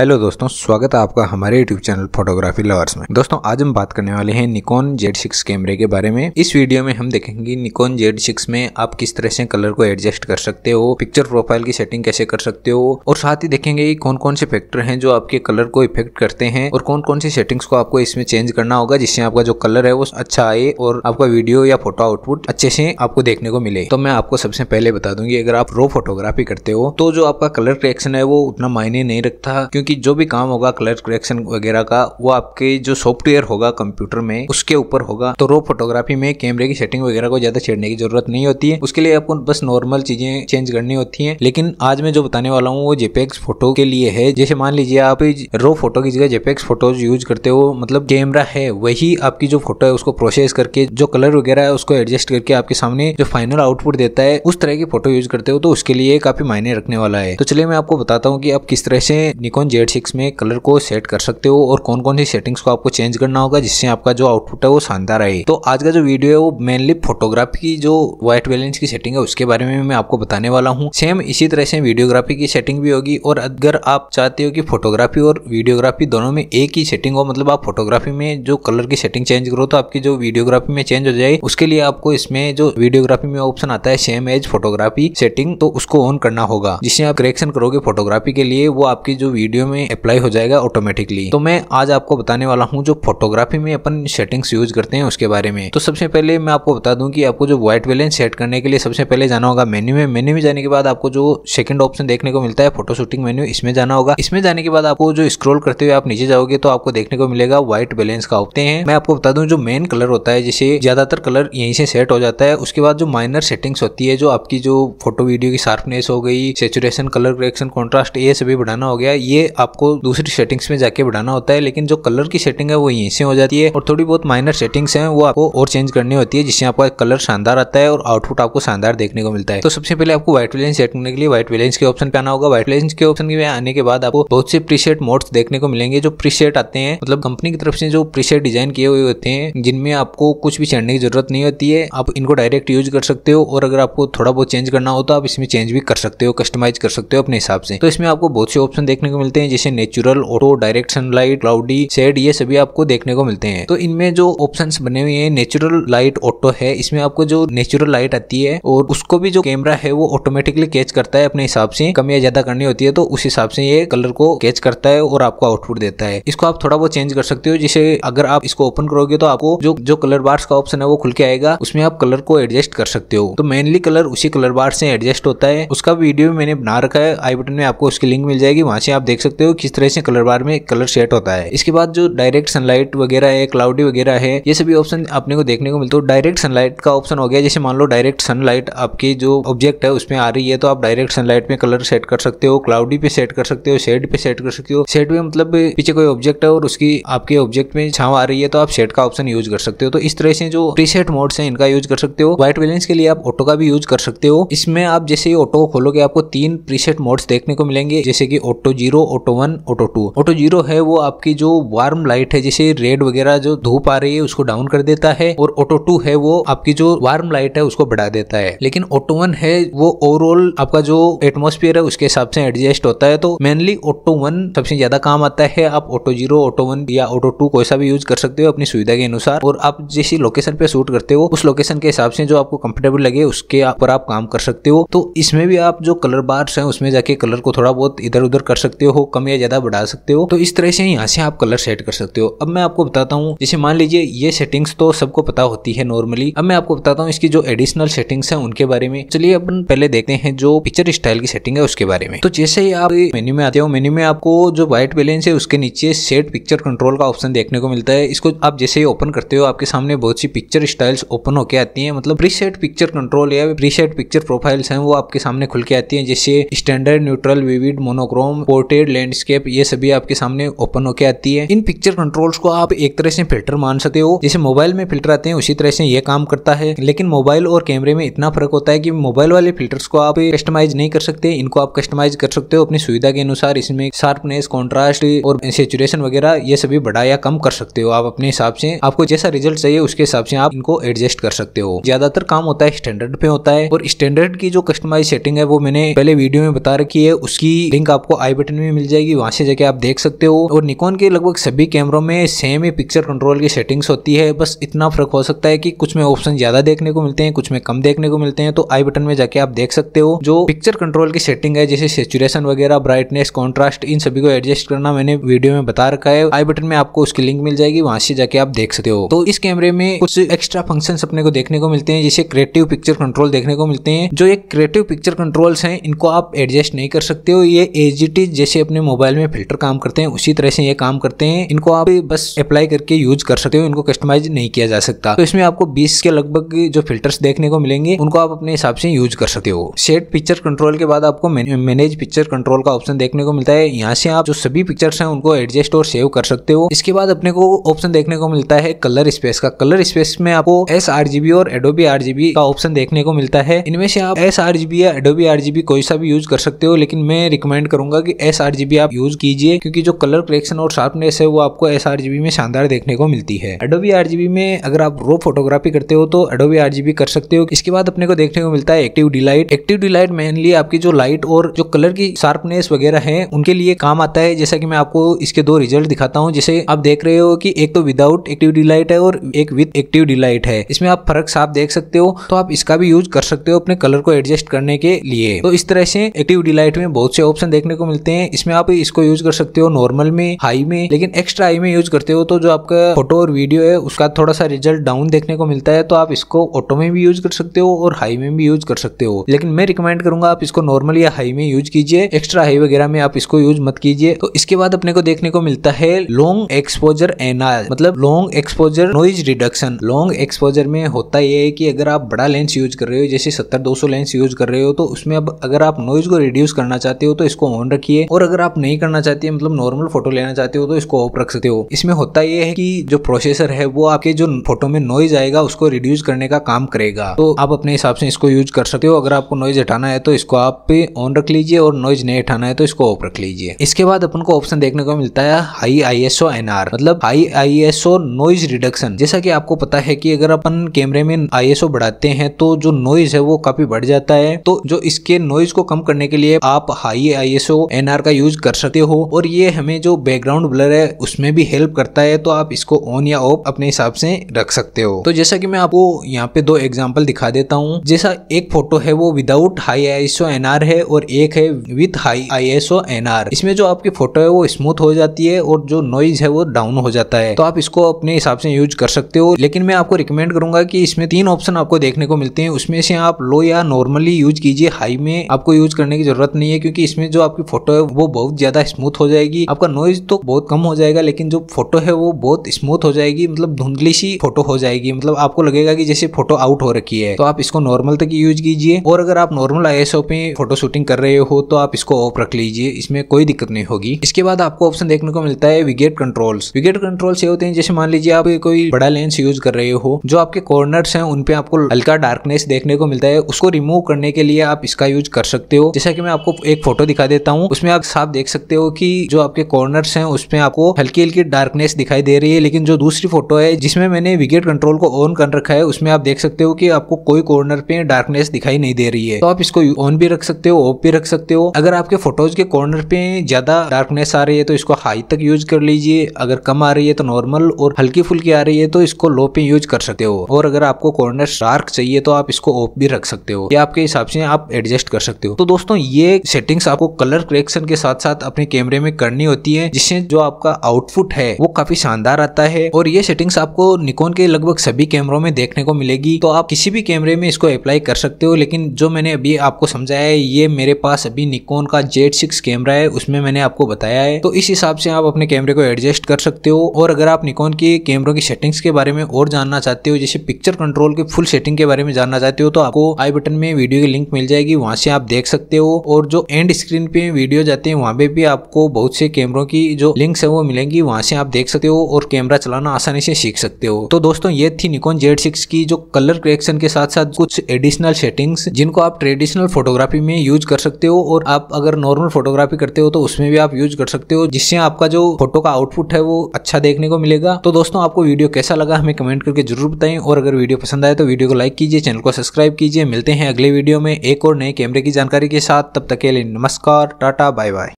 hello दोस्तों स्वागत है आपका हमारे यूट्यूब चैनल फोटोग्राफी लवर्स में दोस्तों आज हम बात करने वाले हैं निकोन जेड सिक्स कैमरे के बारे में इस वीडियो में हम देखेंगे निकोन जेड सिक्स में आप किस तरह से कलर को एडजस्ट कर सकते हो पिक्चर प्रोफाइल की सेटिंग कैसे कर सकते हो और साथ ही देखेंगे कौन कौन से फैक्टर है जो आपके कलर को इफेक्ट करते हैं और कौन कौन सी सेटिंग्स को आपको इसमें चेंज करना होगा जिससे आपका जो कलर है वो अच्छा आए और आपका वीडियो या फोटो आउटपुट अच्छे से आपको देखने को मिले तो मैं आपको सबसे पहले बता दूंगी अगर आप रो फोटोग्राफी करते हो तो जो आपका कलर रिएक्शन है वो उतना मायने नहीं रखता क्योंकि कि जो भी काम होगा कलर करेक्शन वगैरह का वो आपके जो सॉफ्टवेयर होगा कंप्यूटर में उसके ऊपर होगा तो रो फोटोग्राफी में कैमरे की सेटिंग वगैरह को ज्यादा छेड़ने की जरूरत नहीं होती है उसके लिए आपको बस नॉर्मल चीजें चेंज करनी होती है लेकिन आज मैं जो बताने वाला हूँ वो जेपेक्स फोटो के लिए है जैसे मान लीजिए आप रो फोटो की जगह जेपेक्स फोटोज यूज करते हो मतलब कैमरा है वही आपकी जो फोटो है उसको प्रोसेस करके जो कलर वगैरह है उसको एडजस्ट करके आपके सामने जो फाइनल आउटपुट देता है उस तरह की फोटो यूज करते हो तो उसके लिए काफी मायने रखने वाला है तो चलिए मैं आपको बताता हूँ कि आप किस तरह से निकोन जे जेड सिक्स में कलर को सेट कर सकते हो और कौन कौन सी सेटिंग्स को आपको चेंज करना होगा जिससे आपका जो आउटपुट है वो शानदार आए तो आज का जो वीडियो है वो मेनली फोटोग्राफी की जो व्हाइट बैलेंस की सेटिंग है उसके बारे में मैं आपको बताने वाला हूँ सेम इसी तरह से वीडियोग्राफी की सेटिंग भी होगी और अगर आप चाहते हो कि फोटोग्राफी और वीडियोग्राफी दोनों में एक ही सेटिंग हो मतलब आप फोटोग्राफी में जो कलर की सेटिंग चेंज करो तो आपकी जो वीडियोग्राफी में चेंज हो जाए उसके लिए आपको इसमें जो वीडियोग्राफी में ऑप्शन आता है सेम एज फोटोग्राफी सेटिंग तो उसको ऑन करना होगा जिससे आप करेक्शन करोगे फोटोग्राफी के लिए वो आपकी जो वीडियो वीडियो में अप्लाई हो जाएगा ऑटोमेटिकली तो मैं आज आपको बताने वाला हूँ जो फोटोग्राफी में अपन सेटिंग्स यूज करते हैं उसके बारे में तो सबसे पहले मैं आपको बता दूं कि आपको जो व्हाइट बैलेंस सेट करने के लिए सबसे पहले जाना होगा मेन्यू में मेन्यू में जाने के बाद आपको जो सेकंड ऑप्शन देखने को मिलता है फोटो शूटिंग मेन्यू इसमें जाना होगा इसमें जाने के बाद आपको जो स्क्रोल करते हुए आप नीचे जाओगे तो आपको देखने को मिलेगा व्हाइट बैलेंस का होते हैं मैं आपको बता दूं जो मेन कलर होता है जिसे ज्यादातर कलर यहीं से सेट हो जाता है उसके बाद जो माइनर सेटिंग्स होती है जो आपकी जो फोटो वीडियो की शार्पनेस हो गई सेचुरेशन कलर करेक्शन कॉन्ट्रास्ट ये सभी बढ़ाना हो गया ये आपको दूसरी सेटिंग्स में जाके बढ़ाना होता है लेकिन जो कलर की सेटिंग है वो यहीं से हो जाती है और थोड़ी बहुत माइनर सेटिंग्स हैं वो आपको और चेंज करनी होती है जिससे आपका कलर शानदार आता है और आउटपुट आपको शानदार देखने को मिलता है तो सबसे पहले आपको व्हाइट वेलेंस सेट करने के लिए व्हाइट वेलेंस के ऑप्शन पे आना होगा व्हाइट वेलेंस के ऑप्शन में आने के बाद आपको बहुत से प्रीसेट मोड्स देखने को मिलेंगे जो प्रीसेट आते हैं मतलब कंपनी की तरफ से जो प्रीसेट डिजाइन किए हुए होते हैं जिनमें आपको कुछ भी चढ़ने की जरूरत नहीं होती है आप इनको डायरेक्ट यूज कर सकते हो और अगर आपको थोड़ा बहुत चेंज करना हो तो आप इसमें चेंज भी कर सकते हो कस्टमाइज कर सकते हो अपने हिसाब से तो इसमें आपको बहुत से ऑप्शन देखने को मिलते हैं हैं जैसे natural auto direct sunlight cloudy shade ये सभी आपको देखने को मिलते हैं तो इनमें जो ऑप्शन बने हुए हैं नेचुरल लाइट ऑटो है इसमें आपको जो नेचुरल लाइट आती है और उसको भी जो कैमरा है वो ऑटोमेटिकली कैच करता है अपने हिसाब से कम या ज्यादा करनी होती है तो उस हिसाब से ये कलर को कैच करता है और आपको आउटपुट देता है इसको आप थोड़ा बहुत चेंज कर सकते हो जिसे अगर आप इसको ओपन करोगे तो आपको जो जो कलर बार्स का ऑप्शन है वो खुल के आएगा उसमें आप कलर को एडजस्ट कर सकते हो तो मेनली कलर उसी कलर बार से एडजस्ट होता है उसका वीडियो मैंने बना रखा है आई बटन में आपको उसकी लिंक मिल जाएगी वहां से आप देख सकते सकते हो किस तरह से कलर बार में कलर सेट होता है इसके बाद जो डायरेक्ट सनलाइट वगैरह है क्लाउडी वगैरह है ये सभी ऑप्शन अपने को देखने को मिलते हो डायरेक्ट सनलाइट का ऑप्शन हो गया जैसे मान लो डायरेक्ट सनलाइट आपके जो ऑब्जेक्ट है उसमें आ रही है तो आप डायरेक्ट सनलाइट में कलर सेट कर सकते हो क्लाउडी पे सेट कर सकते हो शेड पे सेट कर सकते हो शेड में मतलब पीछे कोई ऑब्जेक्ट है और उसकी आपके ऑब्जेक्ट में छाव आ रही है तो आप शेड का ऑप्शन यूज कर सकते हो तो इस तरह से जो प्रीसेट मोड्स है इनका यूज कर सकते हो व्हाइट बैलेंस के लिए आप ऑटो का भी यूज कर सकते हो इसमें आप जैसे ही ऑटो को खोलोगे आपको तीन प्रीसेट मोड्स देखने को मिलेंगे जैसे कि auto zero auto one auto two auto zero है वो आपकी जो वार्म लाइट है जैसे रेड वगैरह जो धूप आ रही है उसको डाउन कर देता है और ऑटो टू है वो आपकी जो वार्म लाइट है उसको बढ़ा देता है लेकिन ऑटो वन है वो ओवरऑल आपका जो एटमोस्फियर है उसके हिसाब से एडजस्ट होता है तो मेनली ऑटो वन सबसे ज्यादा काम आता है आप ऑटो जीरो ऑटो वन या ऑटो टू कोई सा भी यूज कर सकते हो अपनी सुविधा के अनुसार और आप जैसी लोकेशन पे शूट करते हो उस लोकेशन के हिसाब से जो आपको कंफर्टेबल लगे उसके ऊपर आप काम कर सकते हो तो इसमें भी आप जो कलर बार्स हैं उसमें जाके कलर को थोड़ा बहुत इधर उधर कर सकते हो कम या ज्यादा बढ़ा सकते हो तो इस तरह से यहाँ से आप कलर सेट कर सकते हो अब मैं आपको बताता हूँ जैसे मान लीजिए ये सेटिंग्स तो सबको पता होती है नॉर्मली अब मैं आपको बताता हूँ इसकी जो एडिशनल सेटिंग्स है उनके बारे में चलिए अपन पहले देखते हैं जो पिक्चर स्टाइल की सेटिंग है उसके बारे में तो जैसे ही आप मेन्यू में आते हो मेन्यू में आपको जो व्हाइट बैलेंस है उसके नीचे सेट पिक्चर कंट्रोल का ऑप्शन देखने को मिलता है इसको आप जैसे ही ओपन करते हो आपके सामने बहुत सी पिक्चर स्टाइल्स ओपन होकर आती है मतलब प्रीसेट पिक्चर कंट्रोल या प्रीसेट पिक्चर प्रोफाइल्स हैं वो आपके सामने खुल के आती है जैसे standard neutral vivid monochrome portrait landscape ये सभी आपके सामने ओपन होके आती है इन पिक्चर कंट्रोल्स को आप एक तरह से फिल्टर मान सकते हो जैसे मोबाइल में फिल्टर आते हैं उसी तरह से ये काम करता है लेकिन मोबाइल और कैमरे में इतना फर्क होता है कि मोबाइल वाले फिल्टर्स को आप कस्टमाइज नहीं कर सकते इनको आप कस्टमाइज कर सकते हो अपनी सुविधा के अनुसार इसमें शार्पनेस कॉन्ट्रास्ट और सेचुरेशन वगैरह ये सभी बढ़ा या कम कर सकते हो आप अपने हिसाब से आपको जैसा रिजल्ट चाहिए उसके हिसाब से आप इनको एडजस्ट कर सकते हो ज्यादातर काम होता है स्टैंडर्ड पे होता है और स्टैंडर्ड की जो कस्टमाइज सेटिंग है वो मैंने पहले वीडियो में बता रखी है उसकी लिंक आपको आई बटन में मिल जाएगी वहां से जाके आप देख सकते हो और निकॉन के लगभग सभी कैमरों में सेम ही पिक्चर कंट्रोल की सेटिंग्स होती है बस इतना फर्क हो सकता है कि कुछ में ऑप्शन ज्यादा देखने को मिलते हैं कुछ में कम देखने को मिलते हैं तो आई बटन में जाके आप देख सकते हो जो पिक्चर कंट्रोल की सेटिंग है जैसे सेचुरेशन वगैरह ब्राइटनेस कॉन्ट्रास्ट इन सभी को एडजस्ट करना मैंने वीडियो में बता रखा है आई बटन में आपको उसकी लिंक मिल जाएगी वहां से जाके आप देख सकते हो तो इस कैमरे में कुछ एक्स्ट्रा फंक्शन अपने को देखने को मिलते हैं जैसे क्रिएटिव पिक्चर कंट्रोल देखने को मिलते हैं जो एक क्रिएटिव पिक्चर कंट्रोल्स हैं इनको आप एडजस्ट नहीं कर सकते हो ये एजीटी जैसे अपने मोबाइल में फिल्टर काम करते हैं उसी तरह से ये काम करते हैं इनको आप बस अप्लाई करके यूज कर सकते हो इनको कस्टमाइज नहीं किया जा सकता तो इसमें आपको बीस के लगभग जो फिल्टर्स देखने को मिलेंगे उनको आप अपने हिसाब से यूज कर सकते हो सेट पिक्चर कंट्रोल के बाद आपको मैनेज पिक्चर कंट्रोल का ऑप्शन देखने को मिलता है यहाँ से आप जो सभी पिक्चर्स हैं उनको एडजस्ट और सेव कर सकते हो इसके बाद अपने को ऑप्शन देखने को मिलता है कलर स्पेस का कलर स्पेस में आपको एस और एडोबी आर का ऑप्शन देखने को मिलता है इनमें से आप एस या एडोबी आर कोई सा भी यूज कर सकते हो लेकिन मैं रिकमेंड करूंगा कि एस आर आप यूज कीजिए क्योंकि जो कलर कलेक्शन और शार्पनेस है वो आपको एस में शानदार देखने को मिलती है एडोबी आर में अगर आप रो फोटोग्राफी करते हो तो एडोबी आर कर सकते हो इसके बाद अपने को देखने को मिलता है active delight active delight mainly आपकी जो लाइट और जो कलर की शार्पनेस वगैरह है उनके लिए काम आता है जैसा की मैं आपको इसके दो रिजल्ट दिखाता हूँ जिसे आप देख रहे हो की एक तो विदाउट एक्टिव डिलाइट है और एक विद एक्टिव डिलाइट है इसमें आप फर्क साफ देख सकते हो तो आप इसका भी यूज कर सकते हो अपने कलर को एडजस्ट करने के लिए तो इस तरह से एक्टिव डिलाइट में बहुत से ऑप्शन देखने को मिलते हैं इसमें इसमें आप इसको यूज कर सकते हो नॉर्मल में हाई में लेकिन एक्स्ट्रा हाई में यूज करते हो तो जो आपका फोटो और वीडियो है उसका थोड़ा सा रिजल्ट डाउन देखने को मिलता है तो आप इसको ऑटो में भी यूज कर सकते हो और हाई में भी यूज कर सकते हो लेकिन मैं रिकमेंड करूंगा आप इसको नॉर्मल या हाई में यूज कीजिए एक्स्ट्रा हाई वगैरह में आप इसको यूज मत कीजिए तो इसके बाद अपने को देखने को मिलता है लॉन्ग एक्सपोजर एनआर मतलब long exposure noise reduction long exposure में होता यह है कि अगर आप बड़ा लेंस यूज कर रहे हो जैसे सत्तर दो लेंस यूज कर रहे हो तो उसमें अब अगर आप नॉइज को रिड्यूस करना चाहते हो तो इसको ऑन रखिए और अगर अगर आप नहीं करना चाहते हैं मतलब नॉर्मल फोटो लेना चाहते हो तो इसको ऑफ रख सकते हो इसमें होता यह है कि जो प्रोसेसर है वो आपके जो फोटो में नॉइज आएगा उसको रिड्यूस करने का काम करेगा तो आप अपने हिसाब से इसको यूज कर सकते हो अगर आपको नॉइज हटाना है तो इसको आप ऑन रख लीजिए और नॉइज नहीं हटाना है तो इसको ऑफ रख लीजिए इसके बाद अपन को ऑप्शन देखने को मिलता है हाई आई एस मतलब high I S noise reduction जैसा की आपको पता है की अगर अपन कैमरे में आई बढ़ाते हैं तो जो नॉइज है वो काफी बढ़ जाता है तो जो इसके नॉइज को कम करने के लिए आप हाई आई एस का यूज यूज़ कर सकते हो और ये हमें जो बैकग्राउंड ब्लर है उसमें भी हेल्प करता है तो आप इसको ऑन या ऑफ अपने हिसाब से रख सकते हो तो जैसा कि मैं आपको यहाँ पे दो एग्जाम्पल दिखा देता हूँ जैसा एक फोटो है वो विदाउट हाई आई एनआर है और एक है विथ हाई आई एनआर इसमें जो आपकी फोटो है वो स्मूथ हो जाती है और जो नॉइज है वो डाउन हो जाता है तो आप इसको अपने हिसाब से यूज कर सकते हो लेकिन मैं आपको रिकमेंड करूंगा कि इसमें तीन ऑप्शन आपको देखने को मिलते हैं उसमें से आप लो या नॉर्मली यूज कीजिए हाई में आपको यूज करने की जरूरत नहीं है क्योंकि इसमें जो आपकी फोटो है वो बहुत ज़्यादा स्मूथ हो जाएगी आपका नॉइज तो बहुत कम हो जाएगा लेकिन जो फोटो है वो बहुत स्मूथ हो जाएगी मतलब धुंधली सी फोटो हो जाएगी मतलब आपको लगेगा कि जैसे फोटो आउट हो रखी है तो आप इसको नॉर्मल तक यूज कीजिए और अगर आप नॉर्मल आई पे फोटो शूटिंग कर रहे हो तो आप इसको ऑफ रख लीजिए इसमें कोई दिक्कत नहीं होगी इसके बाद आपको ऑप्शन देखने को मिलता है विगेट कंट्रोल्स विगेट कंट्रोल्स ये होते हैं जैसे मान लीजिए आप कोई बड़ा लेंस यूज कर रहे हो जो आपके कॉर्नर्स हैं उनपे आपको हल्का डार्कनेस देखने को मिलता है उसको रिमूव करने के लिए आप इसका यूज कर सकते हो जैसा कि मैं आपको एक फोटो दिखा देता हूँ उसमें आप साफ आप देख सकते हो कि जो आपके कॉर्नर्स हैं उसमें आपको हल्की हल्की डार्कनेस दिखाई दे रही है लेकिन जो दूसरी फोटो है जिसमें मैंने विकेट कंट्रोल को ऑन कर रखा है उसमें आप देख सकते हो कि आपको कोई कॉर्नर पे डार्कनेस दिखाई नहीं दे रही है तो आप इसको ऑन भी रख सकते हो ऑफ भी रख सकते हो अगर आपके फोटोज के कॉर्नर पे ज्यादा डार्कनेस आ रही है तो इसको हाई तक यूज कर लीजिए अगर कम आ रही है तो नॉर्मल और हल्की फुल्की आ रही है तो इसको लो पे यूज कर सकते हो और अगर आपको कॉर्नर डार्क चाहिए तो आप इसको ऑफ भी रख सकते हो या आपके हिसाब से आप एडजस्ट कर सकते हो तो दोस्तों ये सेटिंग्स आपको कलर करेक्शन के साथ साथ साथ अपने कैमरे में करनी होती है जिससे जो आपका आउटपुट है वो काफी शानदार आता है और ये सेटिंग्स आपको निकोन के लगभग सभी कैमरों में देखने को मिलेगी तो आप किसी भी कैमरे में इसको अप्लाई कर सकते हो लेकिन जो मैंने अभी आपको समझाया है ये मेरे पास अभी निकोन का जेड सिक्स कैमरा है उसमें मैंने आपको बताया है तो इस हिसाब से आप अपने कैमरे को एडजस्ट कर सकते हो और अगर आप निकोन के कैमरों की सेटिंग्स के बारे में और जानना चाहते हो जैसे पिक्चर कंट्रोल के फुल सेटिंग के बारे में जानना चाहते हो तो आपको आई बटन में वीडियो की लिंक मिल जाएगी वहां से आप देख सकते हो और जो एंड स्क्रीन पे वीडियो जाते हैं वहाँ पे भी आपको बहुत से कैमरों की जो लिंक्स है वो मिलेंगी वहाँ से आप देख सकते हो और कैमरा चलाना आसानी से सीख सकते हो तो दोस्तों ये थी निकोन जेड सिक्स की जो कलर क्रिएक्शन के साथ साथ कुछ एडिशनल सेटिंग्स जिनको आप ट्रेडिशनल फोटोग्राफी में यूज कर सकते हो और आप अगर नॉर्मल फोटोग्राफी करते हो तो उसमें भी आप यूज कर सकते हो जिससे आपका जो फोटो का आउटपुट है वो अच्छा देखने को मिलेगा तो दोस्तों आपको वीडियो कैसा लगा हमें कमेंट करके जरूर बताएं और अगर वीडियो पसंद आए तो वीडियो को लाइक कीजिए चैनल को सब्सक्राइब कीजिए मिलते हैं अगले वीडियो में एक और नए कैमरे की जानकारी के साथ तब तक के लिए नमस्कार टाटा बाय बाय